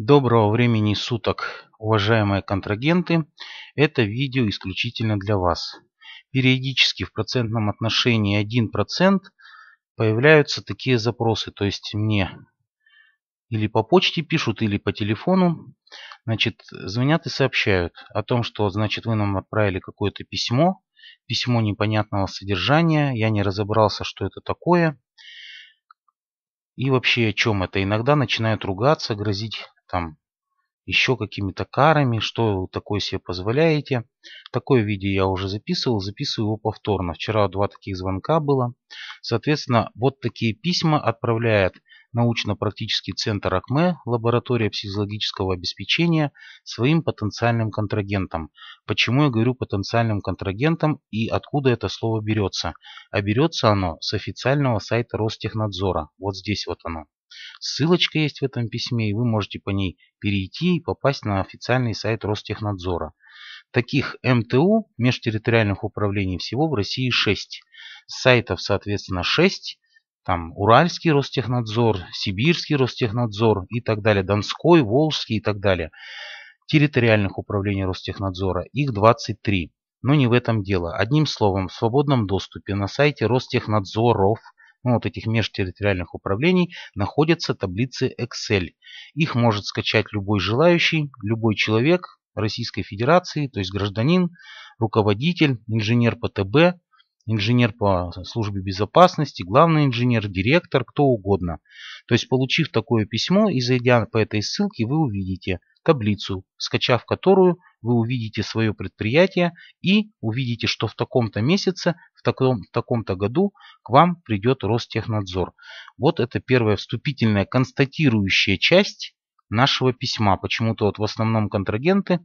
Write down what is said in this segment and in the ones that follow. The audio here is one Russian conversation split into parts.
Доброго времени суток, уважаемые контрагенты! Это видео исключительно для вас. Периодически в процентном отношении 1% появляются такие запросы, то есть мне или по почте пишут, или по телефону, значит, звонят и сообщают о том, что, значит, вы нам отправили какое-то письмо, письмо непонятного содержания, я не разобрался, что это такое, и вообще о чем это. Иногда начинают ругаться, грозить там еще какими-то карами, что вы такое себе позволяете. Такое видео я уже записывал, записываю его повторно. Вчера два таких звонка было. Соответственно, вот такие письма отправляет научно-практический центр АКМЭ, лаборатория психологического обеспечения, своим потенциальным контрагентам. Почему я говорю потенциальным контрагентам и откуда это слово берется? А берется оно с официального сайта Ростехнадзора. Вот здесь вот оно. Ссылочка есть в этом письме, и вы можете по ней перейти и попасть на официальный сайт Ростехнадзора. Таких МТУ, межтерриториальных управлений, всего в России 6. Сайтов, соответственно, 6 там Уральский Ростехнадзор, Сибирский Ростехнадзор и так далее, Донской, Волжский и так далее, территориальных управлений Ростехнадзора, их 23. Но не в этом дело. Одним словом, в свободном доступе на сайте Ростехнадзоров, ну, вот этих межтерриториальных управлений, находятся таблицы Excel. Их может скачать любой желающий, любой человек Российской Федерации, то есть гражданин, руководитель, инженер ПТБ, инженер по службе безопасности, главный инженер, директор, кто угодно. То есть, получив такое письмо и зайдя по этой ссылке, вы увидите таблицу, скачав которую вы увидите свое предприятие и увидите, что в таком-то месяце, в, таком, в таком-то году к вам придет Ростехнадзор. Вот это первая вступительная констатирующая часть нашего письма. Почему-то вот в основном контрагенты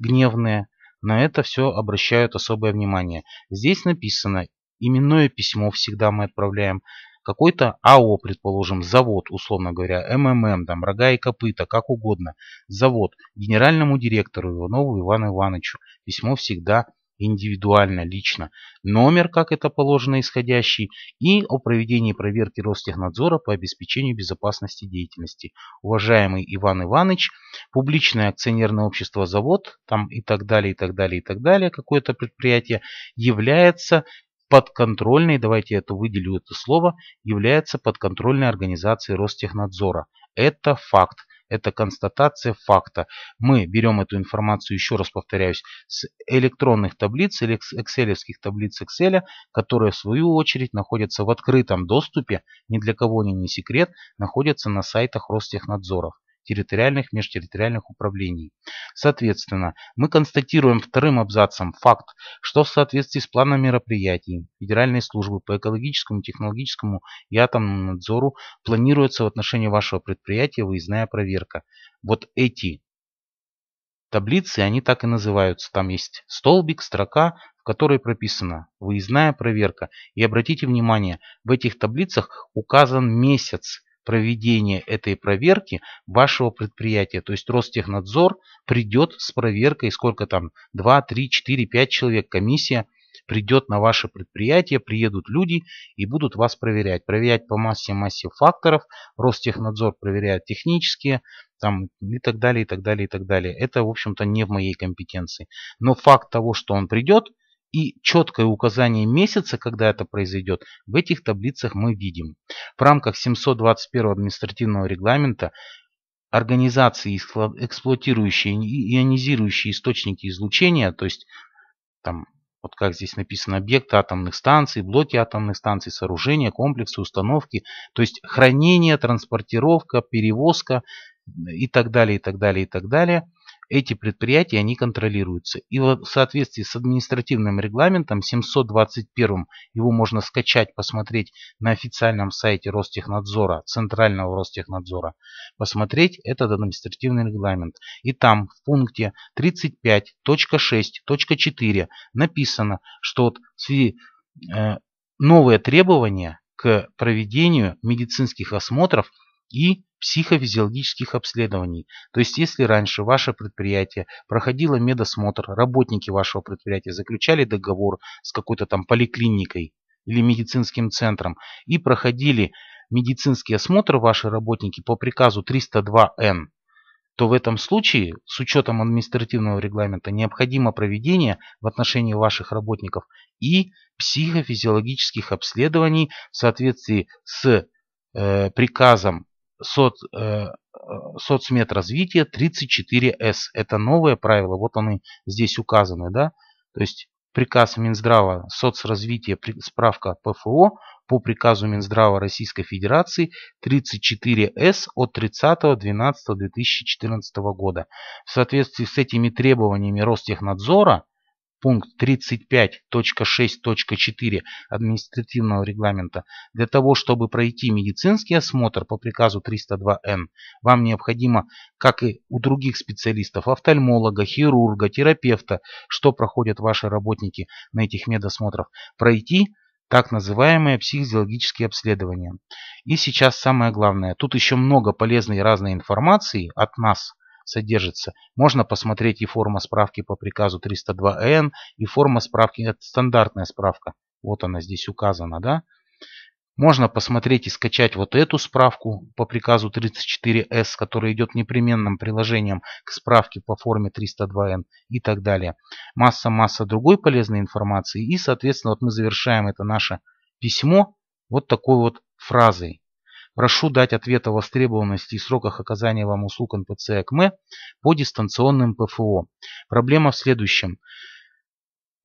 гневные – на это все обращают особое внимание. Здесь написано, именное письмо всегда мы отправляем, какой-то АО, предположим, завод, условно говоря, МММ, там, рога и копыта, как угодно, завод, генеральному директору Иванову Ивану Ивановичу письмо всегда индивидуально, лично, номер, как это положено, исходящий, и о проведении проверки Ростехнадзора по обеспечению безопасности деятельности. Уважаемый Иван Иванович, публичное акционерное общество «Завод», там и так далее, и так далее, и так далее, какое-то предприятие является подконтрольной, давайте я это выделю это слово, является подконтрольной организацией Ростехнадзора. Это факт. Это констатация факта. Мы берем эту информацию, еще раз повторяюсь, с электронных таблиц или экселевских таблиц Excel, которые в свою очередь находятся в открытом доступе, ни для кого они не секрет, находятся на сайтах Ростехнадзоров территориальных межтерриториальных управлений. Соответственно, мы констатируем вторым абзацем факт, что в соответствии с планом мероприятий Федеральной службы по экологическому, технологическому и атомному надзору планируется в отношении вашего предприятия выездная проверка. Вот эти таблицы, они так и называются. Там есть столбик, строка, в которой прописано выездная проверка. И обратите внимание, в этих таблицах указан месяц проведения этой проверки вашего предприятия. То есть Ростехнадзор придет с проверкой, сколько там, 2, 3, 4, 5 человек комиссия придет на ваше предприятие, приедут люди и будут вас проверять. Проверять по массе-массе факторов. Ростехнадзор проверяет технические там, и так далее, и так далее, и так далее. Это, в общем-то, не в моей компетенции. Но факт того, что он придет, и четкое указание месяца, когда это произойдет, в этих таблицах мы видим. В рамках 721 административного регламента организации, эксплуатирующие ионизирующие источники излучения, то есть там вот как здесь написано, объекты атомных станций, блоки атомных станций, сооружения, комплексы, установки, то есть хранение, транспортировка, перевозка и так далее, и так далее, и так далее. Эти предприятия, они контролируются. И в соответствии с административным регламентом 721, его можно скачать, посмотреть на официальном сайте Ростехнадзора, Центрального Ростехнадзора, посмотреть этот административный регламент. И там в пункте 35.6.4 написано, что вот э, новые требования к проведению медицинских осмотров – и психофизиологических обследований. То есть, если раньше ваше предприятие проходило медосмотр, работники вашего предприятия заключали договор с какой-то там поликлиникой или медицинским центром и проходили медицинский осмотр ваши работники по приказу 302Н, то в этом случае, с учетом административного регламента, необходимо проведение в отношении ваших работников и психофизиологических обследований в соответствии с э, приказом соц, э, э, соцмет развития 34С. Это новое правило, вот они здесь указаны. Да? То есть приказ Минздрава Соцразвития справка ПФО по приказу Минздрава Российской Федерации 34С от 30.12.2014 года. В соответствии с этими требованиями Ростехнадзора – пункт 35.6.4 административного регламента, для того, чтобы пройти медицинский осмотр по приказу 302Н, вам необходимо, как и у других специалистов, офтальмолога, хирурга, терапевта, что проходят ваши работники на этих медосмотрах, пройти так называемые психологические обследования. И сейчас самое главное, тут еще много полезной разной информации от нас, содержится. Можно посмотреть и форма справки по приказу 302Н, и форма справки, это стандартная справка. Вот она здесь указана, да? Можно посмотреть и скачать вот эту справку по приказу 34С, которая идет непременным приложением к справке по форме 302Н и так далее. Масса-масса другой полезной информации. И, соответственно, вот мы завершаем это наше письмо вот такой вот фразой. Прошу дать ответ о востребованности и сроках оказания вам услуг НПЦ АКМЭ по дистанционным ПФО. Проблема в следующем.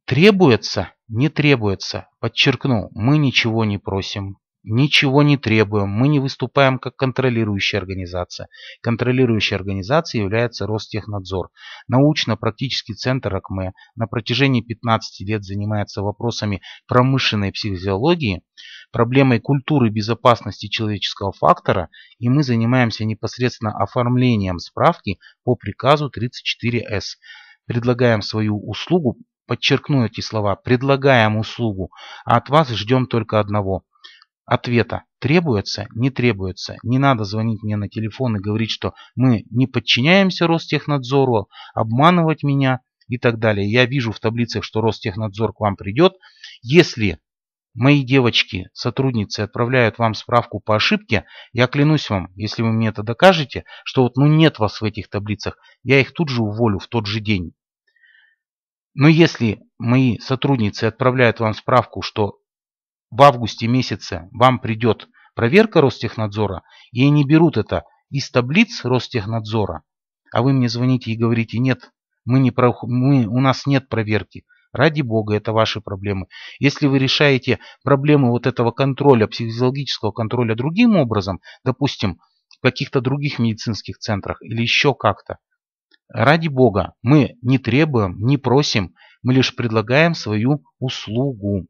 Требуется? Не требуется. Подчеркну, мы ничего не просим, ничего не требуем, мы не выступаем как контролирующая организация. Контролирующей организацией является Ростехнадзор. Научно-практический центр АКМЭ на протяжении 15 лет занимается вопросами промышленной психофизиологии, проблемой культуры безопасности человеческого фактора, и мы занимаемся непосредственно оформлением справки по приказу 34С. Предлагаем свою услугу, подчеркну эти слова, предлагаем услугу, а от вас ждем только одного – ответа требуется, не требуется. Не надо звонить мне на телефон и говорить, что мы не подчиняемся Ростехнадзору, обманывать меня и так далее. Я вижу в таблицах, что Ростехнадзор к вам придет. Если Мои девочки, сотрудницы, отправляют вам справку по ошибке. Я клянусь вам, если вы мне это докажете, что вот ну нет вас в этих таблицах, я их тут же уволю в тот же день. Но если мои сотрудницы отправляют вам справку, что в августе месяце вам придет проверка Ростехнадзора, и они берут это из таблиц Ростехнадзора, а вы мне звоните и говорите, нет, мы не про... мы... у нас нет проверки, Ради бога, это ваши проблемы. Если вы решаете проблемы вот этого контроля, психологического контроля другим образом, допустим, в каких-то других медицинских центрах или еще как-то, ради бога, мы не требуем, не просим, мы лишь предлагаем свою услугу.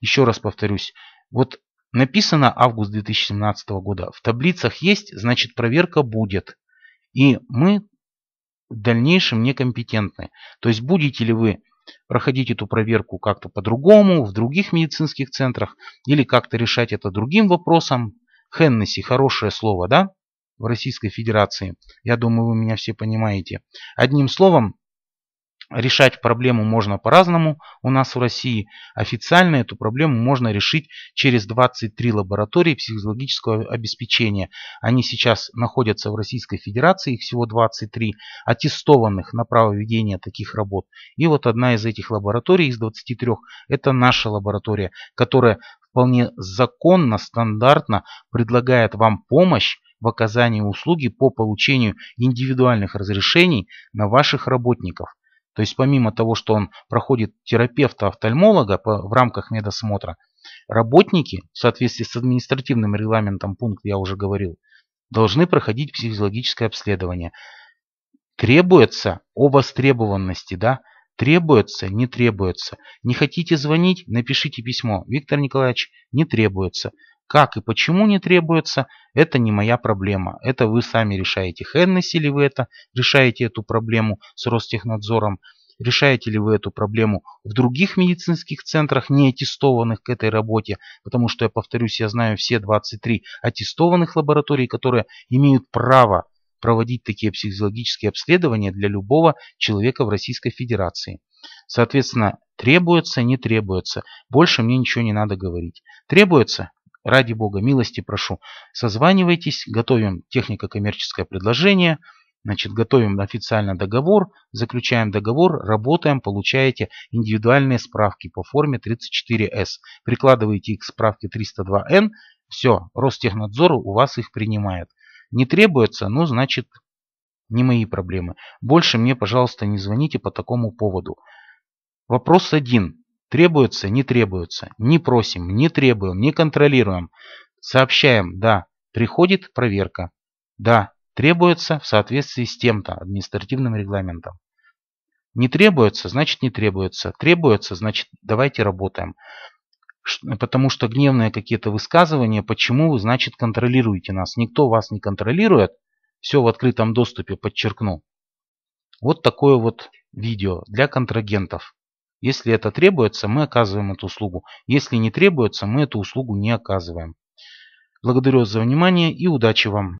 Еще раз повторюсь, вот написано август 2017 года, в таблицах есть, значит проверка будет. И мы в дальнейшем некомпетентны. То есть будете ли вы проходить эту проверку как-то по-другому, в других медицинских центрах, или как-то решать это другим вопросом. Хеннесси – хорошее слово, да? В Российской Федерации. Я думаю, вы меня все понимаете. Одним словом, Решать проблему можно по-разному у нас в России. Официально эту проблему можно решить через 23 лаборатории психологического обеспечения. Они сейчас находятся в Российской Федерации, их всего 23, аттестованных на право ведения таких работ. И вот одна из этих лабораторий из 23, это наша лаборатория, которая вполне законно, стандартно предлагает вам помощь в оказании услуги по получению индивидуальных разрешений на ваших работников. То есть помимо того, что он проходит терапевта-офтальмолога в рамках медосмотра, работники, в соответствии с административным регламентом пункт я уже говорил, должны проходить психологическое обследование. Требуется о востребованности, да? Требуется, не требуется. Не хотите звонить? Напишите письмо. Виктор Николаевич, не требуется. Как и почему не требуется, это не моя проблема. Это вы сами решаете, Хеннесси ли вы это, решаете эту проблему с Ростехнадзором, решаете ли вы эту проблему в других медицинских центрах, не аттестованных к этой работе, потому что, я повторюсь, я знаю все 23 аттестованных лабораторий, которые имеют право проводить такие психологические обследования для любого человека в Российской Федерации. Соответственно, требуется, не требуется. Больше мне ничего не надо говорить. Требуется? Ради бога, милости прошу. Созванивайтесь, готовим технико-коммерческое предложение, значит, готовим официально договор, заключаем договор, работаем, получаете индивидуальные справки по форме 34С. Прикладываете их к справке 302Н, все, Ростехнадзор у вас их принимает. Не требуется, но значит, не мои проблемы. Больше мне, пожалуйста, не звоните по такому поводу. Вопрос один. Требуется, не требуется. Не просим, не требуем, не контролируем. Сообщаем, да, приходит проверка. Да, требуется в соответствии с тем-то административным регламентом. Не требуется, значит не требуется. Требуется, значит давайте работаем. Потому что гневные какие-то высказывания, почему, значит контролируете нас. Никто вас не контролирует. Все в открытом доступе, подчеркну. Вот такое вот видео для контрагентов. Если это требуется, мы оказываем эту услугу. Если не требуется, мы эту услугу не оказываем. Благодарю вас за внимание и удачи вам!